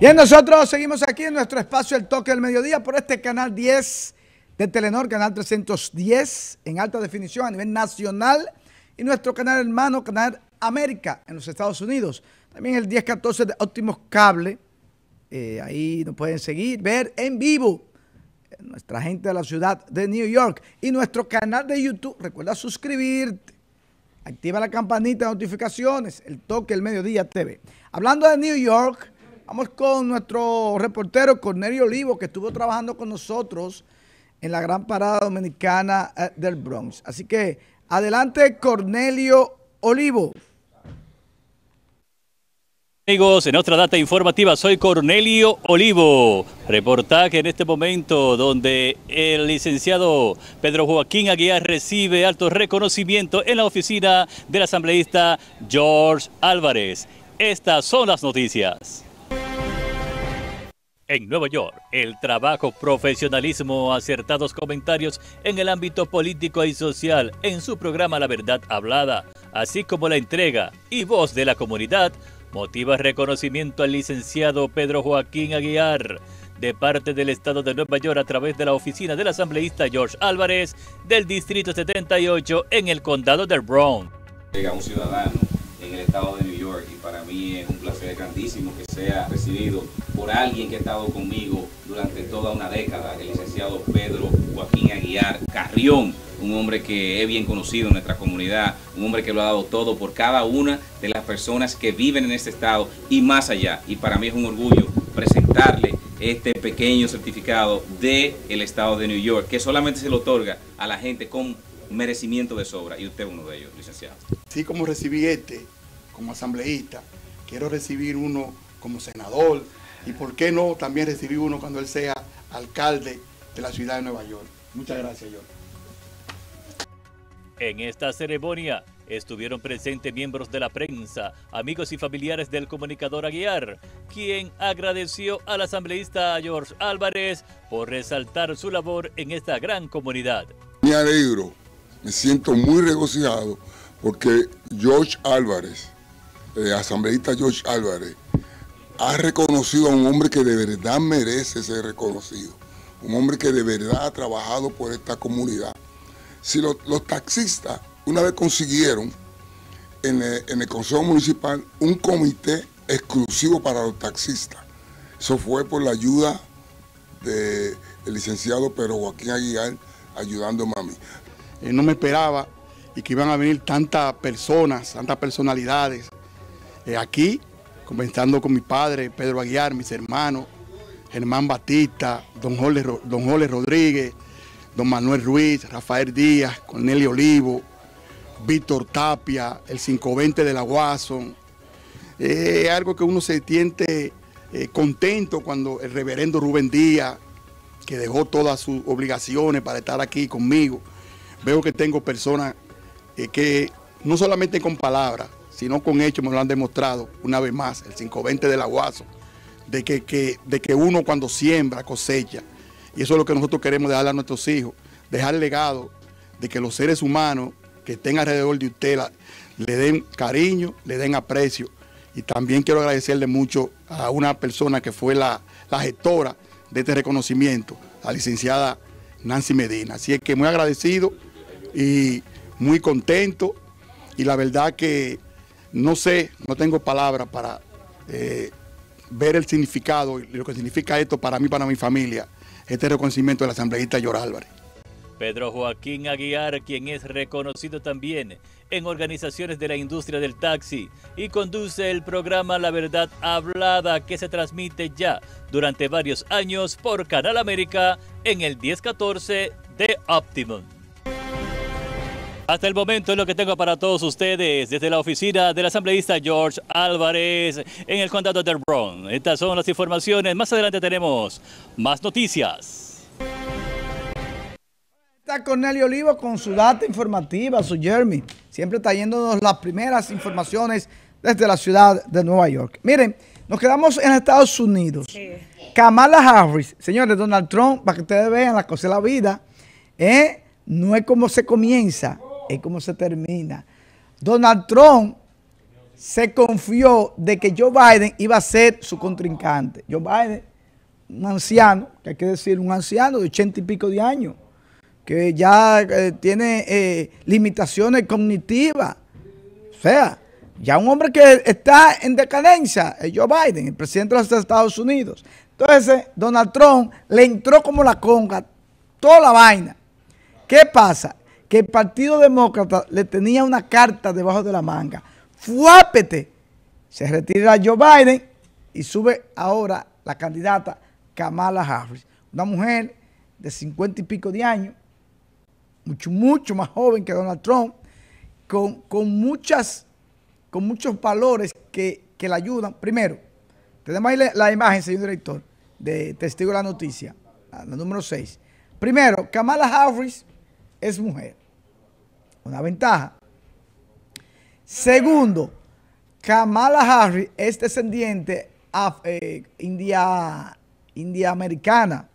Bien, nosotros seguimos aquí en nuestro espacio El Toque del Mediodía por este canal 10 de Telenor, canal 310 en alta definición a nivel nacional y nuestro canal hermano, canal América en los Estados Unidos. También el 1014 de Óptimos Cable. Eh, ahí nos pueden seguir, ver en vivo nuestra gente de la ciudad de New York y nuestro canal de YouTube. Recuerda suscribirte. Activa la campanita de notificaciones, el toque del mediodía TV. Hablando de New York, Vamos con nuestro reportero Cornelio Olivo, que estuvo trabajando con nosotros en la gran parada dominicana eh, del Bronx. Así que adelante Cornelio Olivo. Amigos, en otra data informativa, soy Cornelio Olivo. Reportaje en este momento donde el licenciado Pedro Joaquín Aguiar recibe alto reconocimiento en la oficina del asambleísta George Álvarez. Estas son las noticias. En Nueva York, el trabajo, profesionalismo, acertados comentarios en el ámbito político y social en su programa La Verdad Hablada, así como la entrega y voz de la comunidad, motiva reconocimiento al licenciado Pedro Joaquín Aguiar de parte del Estado de Nueva York a través de la oficina del asambleísta George Álvarez del Distrito 78 en el condado de Brown. Llega un ciudadano en el estado de New York y para mí es un placer grandísimo que sea recibido por alguien que ha estado conmigo durante toda una década, el licenciado Pedro Joaquín Aguiar Carrión, un hombre que he bien conocido en nuestra comunidad, un hombre que lo ha dado todo por cada una de las personas que viven en este estado y más allá. Y para mí es un orgullo presentarle este pequeño certificado del el estado de New York, que solamente se lo otorga a la gente con merecimiento de sobra, y usted uno de ellos, licenciado. Sí, como recibí este, como asambleísta, quiero recibir uno como senador, y por qué no también recibir uno cuando él sea alcalde de la ciudad de Nueva York. Muchas gracias, George. En esta ceremonia estuvieron presentes miembros de la prensa, amigos y familiares del comunicador Aguiar, quien agradeció al asambleísta George Álvarez por resaltar su labor en esta gran comunidad. Me alegro me siento muy regocijado porque George Álvarez, eh, asambleísta George Álvarez, ha reconocido a un hombre que de verdad merece ser reconocido, un hombre que de verdad ha trabajado por esta comunidad. Si los taxistas una vez consiguieron en el, Consejo Municipal un comité exclusivo para los taxistas, eso fue por la ayuda del licenciado Pedro Joaquín Aguilar ayudando a mí. Eh, no me esperaba y que iban a venir tantas personas, tantas personalidades eh, aquí, comenzando con mi padre, Pedro Aguiar, mis hermanos, Germán Batista, don Jorge, Rodríguez, don Manuel Ruiz, Rafael Díaz, Cornelio Olivo, Víctor Tapia, el 520 de la Guasón... Eh, es algo que uno se siente contento cuando el reverendo Rubén Díaz, que dejó todas sus obligaciones para estar aquí conmigo, veo que tengo personas eh, que no solamente con palabras, sino con hechos me lo han demostrado una vez más, el 520 del aguazo, de que, que, de que uno cuando siembra cosecha, y eso es lo que nosotros queremos dejarle a nuestros hijos, dejar legado de que los seres humanos que estén alrededor de usted le den cariño, le den aprecio. Y también quiero agradecerle mucho a una persona que fue la, la gestora de este reconocimiento, la licenciada Nancy Medina. Así es que muy agradecido y muy contento y la verdad que no sé, no tengo palabras para eh, ver el significado y lo que significa esto para mí, para mi familia, este reconocimiento del asambleísta Llor Álvarez. Pedro Joaquín Aguiar, quien es reconocido también en organizaciones de la industria del taxi y conduce el programa La Verdad Hablada que se transmite ya durante varios años por Canal América en el 1014 de Optimum. Hasta el momento es lo que tengo para todos ustedes desde la oficina del asambleísta George Álvarez en el condado de Brown. Estas son las informaciones. Más adelante tenemos más noticias. Está Cornelio Olivo con su data informativa, su Jeremy. Siempre trayéndonos las primeras informaciones desde la ciudad de Nueva York. Miren, nos quedamos en Estados Unidos. Kamala Harris, señores, Donald Trump, para que ustedes vean la cosa de la vida, eh, no es como se comienza es como se termina. Donald Trump se confió de que Joe Biden iba a ser su contrincante. Joe Biden, un anciano, que hay que decir, un anciano de ochenta y pico de años, que ya eh, tiene eh, limitaciones cognitivas. O sea, ya un hombre que está en decadencia, es Joe Biden, el presidente de los Estados Unidos. Entonces, Donald Trump le entró como la conga, toda la vaina. ¿Qué pasa? que el Partido Demócrata le tenía una carta debajo de la manga. ¡Fuápete! Se retira Joe Biden y sube ahora la candidata Kamala Harris, una mujer de cincuenta y pico de años, mucho, mucho más joven que Donald Trump, con, muchas, con muchos valores que, que la ayudan. Primero, tenemos ahí la, imagen, señor director, de Testigo de la Noticia, la, la número 6. Primero, Kamala Harris es mujer. Una ventaja. Segundo, Kamala Harris es descendiente indiaamericana. Eh, india, india americana.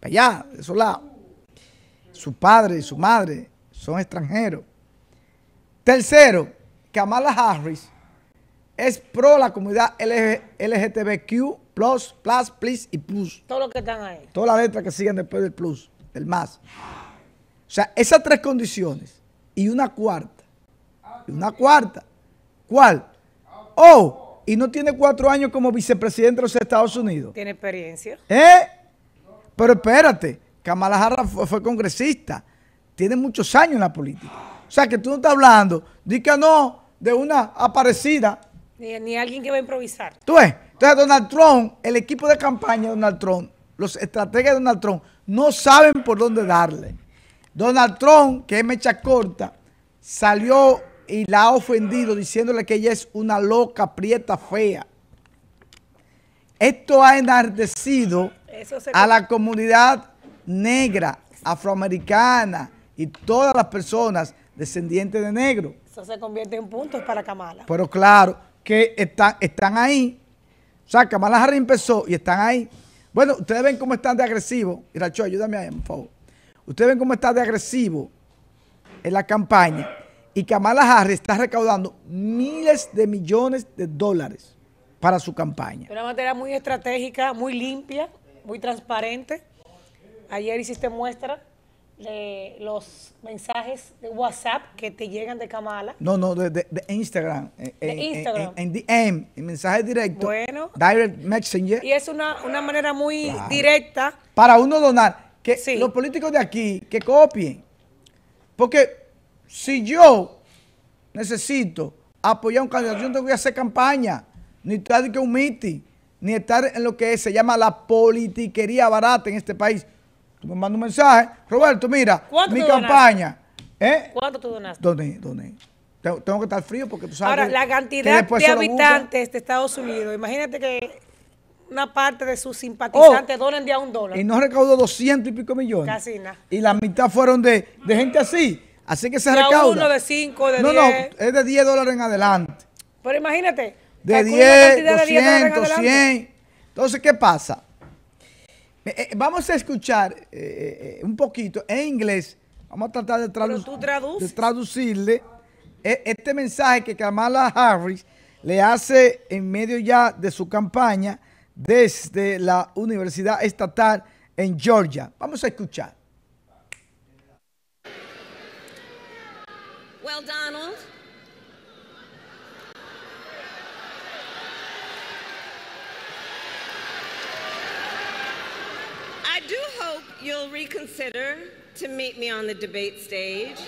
Allá, de esos lados. Su padre y su madre son extranjeros. Tercero, Kamala Harris es pro la comunidad LGTBQ, plus, plus, plus y plus. Todo lo que están ahí. Todas las letras que siguen después del plus, del más. O sea, esas tres condiciones y una cuarta. Y una cuarta. ¿Cuál? Oh, y no tiene cuatro años como vicepresidente de los Estados Unidos. Tiene experiencia. ¿Eh? Pero espérate, Kamala Harris fue, congresista. Tiene muchos años en la política. O sea, que tú no estás hablando, di que no, de una aparecida. Ni, ni alguien que va a improvisar. Tú ves. Entonces, Donald Trump, el equipo de campaña de Donald Trump, los estrategas de Donald Trump, no saben por dónde darle. Donald Trump, que es mecha corta, salió y la ha ofendido diciéndole que ella es una loca, prieta, fea. Esto ha enardecido a la comunidad negra, afroamericana y todas las personas descendientes de negros. Eso se convierte en puntos para Kamala. Pero claro, que están, están ahí. O sea, Kamala Harris empezó y están ahí. Bueno, ustedes ven cómo están de agresivo Y ayúdame ahí, por favor. Ustedes ven cómo está de agresivo en la campaña y Kamala Harris está recaudando miles de millones de dólares para su campaña. Una manera muy estratégica, muy limpia, muy transparente. Ayer hiciste muestra de los mensajes de WhatsApp que te llegan de Kamala. No, no, de, Instagram. De en, Instagram. En, mensaje directo. Bueno. Direct Messenger. Y es una, manera muy directa. Para uno donar los políticos de aquí que copien. Porque si yo necesito apoyar un candidato, yo no tengo que hacer campaña, ni estar que un meeting, ni estar en lo que se llama la politiquería barata en este país. Tú me mandas un mensaje, Roberto, mira, mi campaña. ¿eh? ¿Cuánto tú donaste? Doné, doné. Tengo, que estar frío porque tú sabes. Ahora, la cantidad de habitantes de Estados Unidos, imagínate que una parte de sus simpatizantes oh. donan de a un dólar. Y no recaudó 200 y pico millones. Casi Y la mitad fueron de, de gente así. Así que se recaudó uno, de cinco, de diez. No, no, es de 10 dólares en adelante. Pero imagínate. De 10, 200, de 100. Entonces, ¿qué pasa? Eh, eh, vamos a escuchar eh, un poquito en inglés. Vamos a tratar de, de traducirle este mensaje que Kamala Harris le hace en medio ya de su campaña desde la Universidad Estatal en Georgia. Vamos a escuchar. Well, Donald. I do hope you'll reconsider to meet me on the debate stage.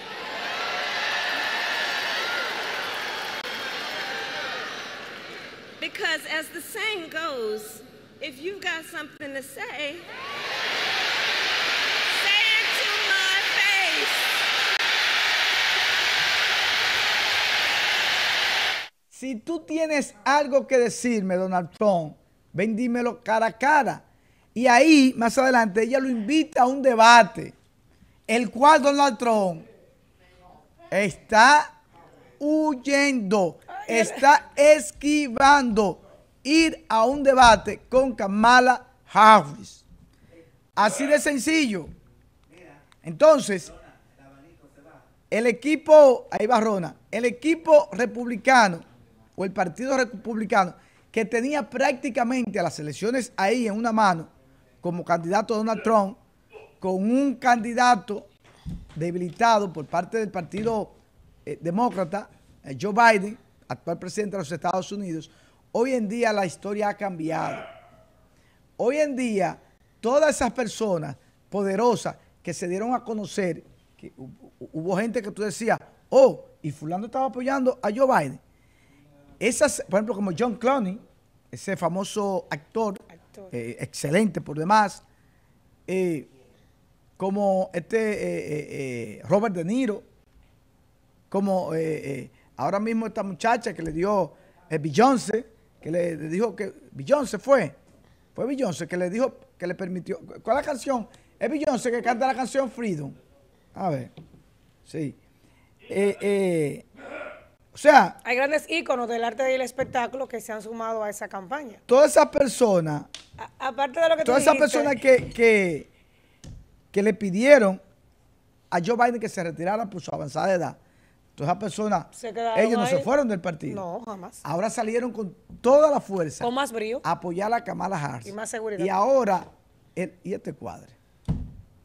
Because as the saying goes, if got something to say, Si tú tienes algo que decirme, Donald Trump, ven dímelo cara a cara. Y ahí, más adelante, ella lo invita a un debate, el cual Donald Trump está huyendo está esquivando ir a un debate con Kamala Harris. Así de sencillo. Entonces, el equipo, ahí va Rona, el equipo republicano o el partido republicano que tenía prácticamente a las elecciones ahí en una mano como candidato Donald Trump con un candidato debilitado por parte del partido eh, demócrata, eh, Joe Biden, actual presidente de los Estados Unidos, hoy en día la historia ha cambiado. Hoy en día, todas esas personas poderosas que se dieron a conocer, hubo gente que tú decías, oh, y fulano estaba apoyando a Joe Biden. Esas, por ejemplo, como John Cloney, ese famoso actor, eh, excelente por demás, eh, como este eh, Robert De Niro, como Ahora mismo esta muchacha que le dio el eh, Beyoncé, que le dijo que Beyoncé fue, fue Beyoncé que le dijo, que le permitió, ¿cuál es la canción? Es Beyoncé que canta la canción Freedom. A ver, sí. Eh, eh, o sea... Hay grandes íconos del arte y el espectáculo que se han sumado a esa campaña. Todas esas personas... Aparte de lo que Todas esas personas que, que, que le pidieron a Joe Biden que se retirara por su avanzada edad, Todas esas personas, ellos no se fueron del partido. No, jamás. Ahora salieron con toda la fuerza. Con más brío. A apoyar a Kamala Harris. Y más seguridad. Y ahora, y este cuadre,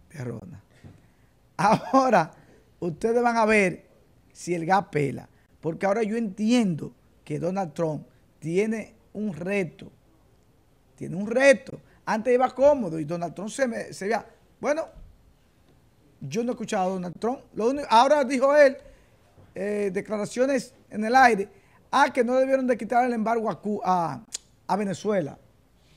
perrona. Ahora, ustedes van a ver si el gas pela. Porque ahora yo entiendo que Donald Trump tiene un reto. Tiene un reto. Antes iba cómodo y Donald Trump se, me, se veía. Bueno, yo no he escuchado a Donald Trump. ahora dijo él eh, declaraciones en el aire, a ah, que no debieron de quitar el embargo a, Venezuela.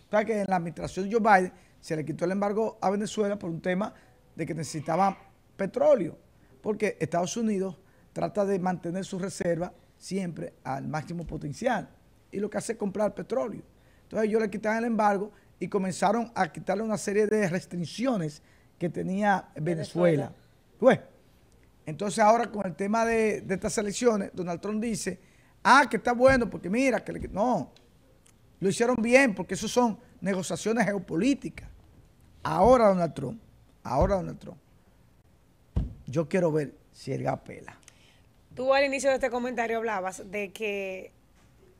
O sea que en la administración de Joe Biden se le quitó el embargo a Venezuela por un tema de que necesitaba petróleo, porque Estados Unidos trata de mantener su reserva siempre al máximo potencial y lo que hace es comprar petróleo. Entonces ellos le quitaron el embargo y comenzaron a quitarle una serie de restricciones que tenía Venezuela. Venezuela. Pues, entonces ahora con el tema de, estas elecciones, Donald Trump dice, ah, que está bueno, porque mira, que no, lo hicieron bien, porque eso son negociaciones geopolíticas. Ahora Donald Trump, ahora Donald Trump, yo quiero ver si él apela. Tú al inicio de este comentario hablabas de que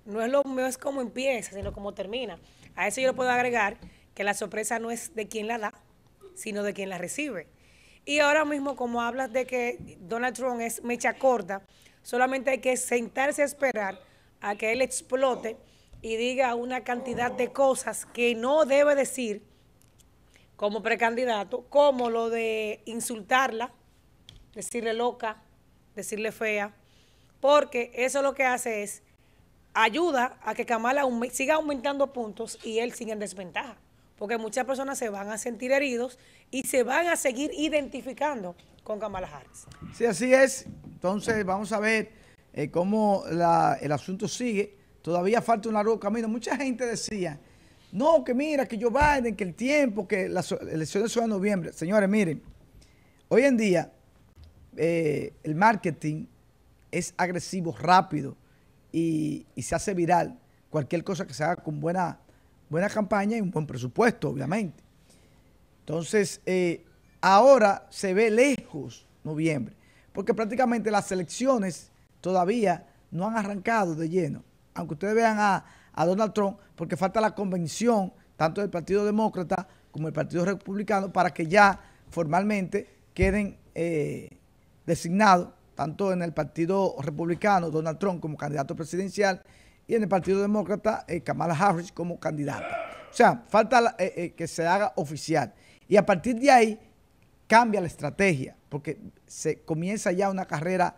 no es lo mío, es como empieza, sino cómo termina. A eso yo le puedo agregar que la sorpresa no es de quién la da, sino de quién la recibe. Y ahora mismo, como hablas de que Donald Trump es mecha corta, solamente hay que sentarse a esperar a que él explote y diga una cantidad de cosas que no debe decir como precandidato, como lo de insultarla, decirle loca, decirle fea, porque eso lo que hace es ayuda a que Kamala siga aumentando puntos y él siga en desventaja porque muchas personas se van a sentir heridos y se van a seguir identificando con Kamala Harris. Sí, así es. Entonces vamos a ver eh, cómo el asunto sigue. Todavía falta un largo camino. Mucha gente decía, no, que mira, que yo Biden, que el tiempo, que las elecciones son en noviembre. Señores, miren, hoy en día eh, el marketing es agresivo, rápido y se hace viral cualquier cosa que se haga con buena buena campaña y un buen presupuesto, obviamente. Entonces, eh, ahora se ve lejos noviembre, porque prácticamente las elecciones todavía no han arrancado de lleno. Aunque ustedes vean a, Donald Trump, porque falta la convención tanto del Partido Demócrata como del Partido Republicano para que ya formalmente queden eh, designados, tanto en el Partido Republicano, Donald Trump como candidato presidencial, y en el Partido Demócrata eh, Kamala Harris como candidata. O sea, falta eh, eh, que se haga oficial. Y a partir de ahí cambia la estrategia, porque se comienza ya una carrera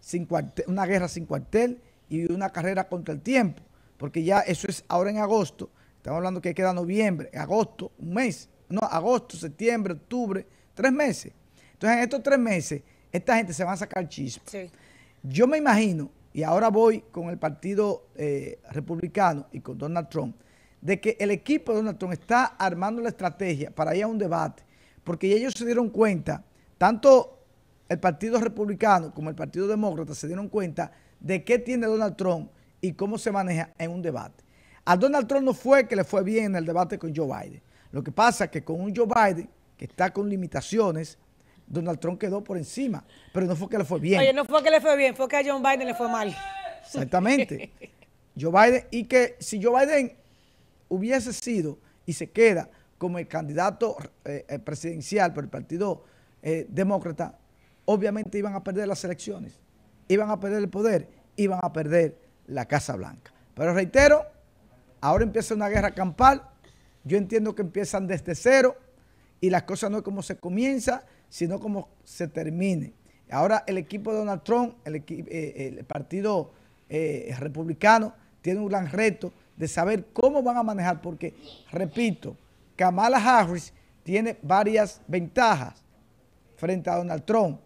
sin una guerra sin cuartel y una carrera contra el tiempo, porque ya eso es ahora en agosto. Estamos hablando que queda noviembre, agosto, un mes, no, agosto, septiembre, octubre, tres meses. Entonces, en estos tres meses, esta gente se va a sacar chispa. Yo me imagino y ahora voy con el Partido eh, Republicano y con Donald Trump, de que el equipo de Donald Trump está armando la estrategia para ir a un debate, porque ellos se dieron cuenta, tanto el Partido Republicano como el Partido Demócrata se dieron cuenta de qué tiene Donald Trump y cómo se maneja en un debate. A Donald Trump no fue que le fue bien en el debate con Joe Biden. Lo que pasa es que con un Joe Biden que está con limitaciones Donald Trump quedó por encima, pero no fue que le fue bien. Oye, no fue que le fue bien, fue que a John Biden le fue mal. Exactamente. y que si Joe Biden hubiese sido y se queda como el candidato eh, eh, presidencial por el Partido eh, Demócrata, obviamente iban a perder las elecciones, iban a perder el poder, iban a perder la Casa Blanca. Pero reitero, ahora empieza una guerra campal, yo entiendo que empiezan desde cero y las cosas no es como se comienza, sino como se termine. Ahora el equipo de Donald Trump, el, eh, eh, partido eh, republicano, tiene un gran reto de saber cómo van a manejar, porque, repito, Kamala Harris tiene varias ventajas frente a Donald Trump.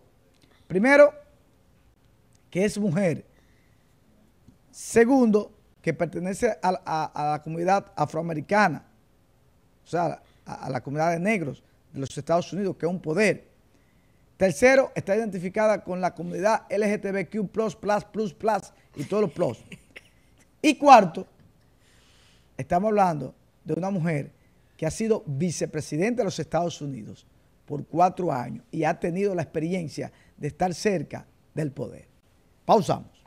Primero, que es mujer. Segundo, que pertenece a, la comunidad afroamericana, o sea, a la comunidad de negros de los Estados Unidos, que es un poder. Tercero, está identificada con la comunidad LGTBQ+, plus, plus, plus, y todos los plus. Y cuarto, estamos hablando de una mujer que ha sido vicepresidenta de los Estados Unidos por cuatro años y ha tenido la experiencia de estar cerca del poder. Pausamos.